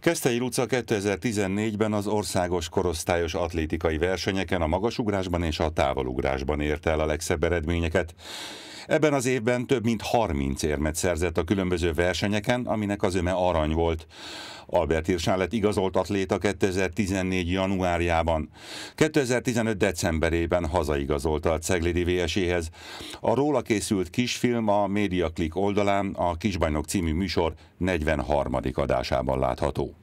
Kesztei Luca 2014-ben az országos korosztályos atlétikai versenyeken a magasugrásban és a távolugrásban ért el a legszebb eredményeket. Ebben az évben több mint 30 érmet szerzett a különböző versenyeken, aminek az öme arany volt. Albert Irsán lett igazolt atléta 2014. januárjában. 2015. decemberében hazaigazolta a Ceglidi VSI-hez. A róla készült kisfilm a MediaClick oldalán a Kisbajnok című műsor 43. adásában látható.